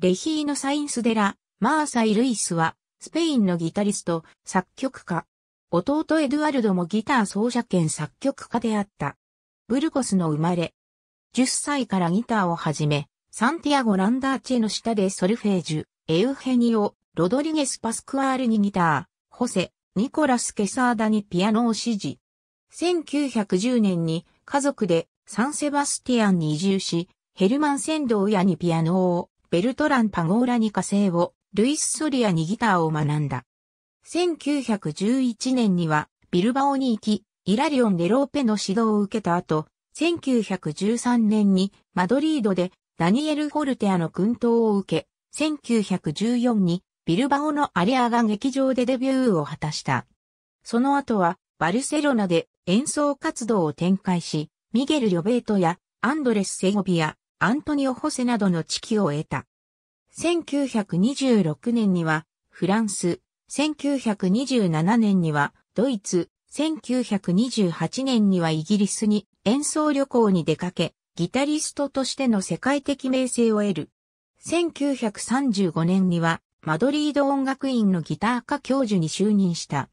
レヒーノ・サインスデラ、マーサイ・ルイスは、スペインのギタリスト、作曲家。弟エドゥアルドもギター奏者兼作曲家であった。ブルゴスの生まれ。10歳からギターを始め、サンティアゴ・ランダーチェの下でソルフェージュ、エウヘニオ、ロドリゲス・パスクアールにギター、ホセ、ニコラス・ケサーダにピアノを指示。1910年に家族でサンセバスティアンに移住し、ヘルマン・センドウヤにピアノを、ベルトラン・パゴーラに火星を、ルイス・ソリアにギターを学んだ。1911年には、ビルバオに行き、イラリオン・デ・ローペの指導を受けた後、1913年にマドリードでダニエル・フォルテアの訓導を受け、1914にビルバオのアリアが劇場でデビューを果たした。その後はバルセロナで演奏活動を展開し、ミゲル・リョベートやアンドレス・セゴビア、アントニオ・ホセなどの地識を得た。1926年にはフランス、1927年にはドイツ、1928年にはイギリスに演奏旅行に出かけ、ギタリストとしての世界的名声を得る。1935年にはマドリード音楽院のギター科教授に就任した。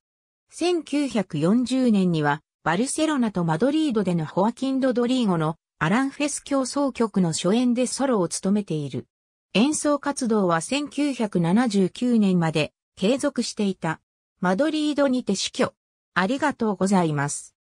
1940年にはバルセロナとマドリードでのホアキン・ド・ドリーゴのアランフェス協奏曲の初演でソロを務めている。演奏活動は1979年まで継続していた。マドリードにて死去。ありがとうございます。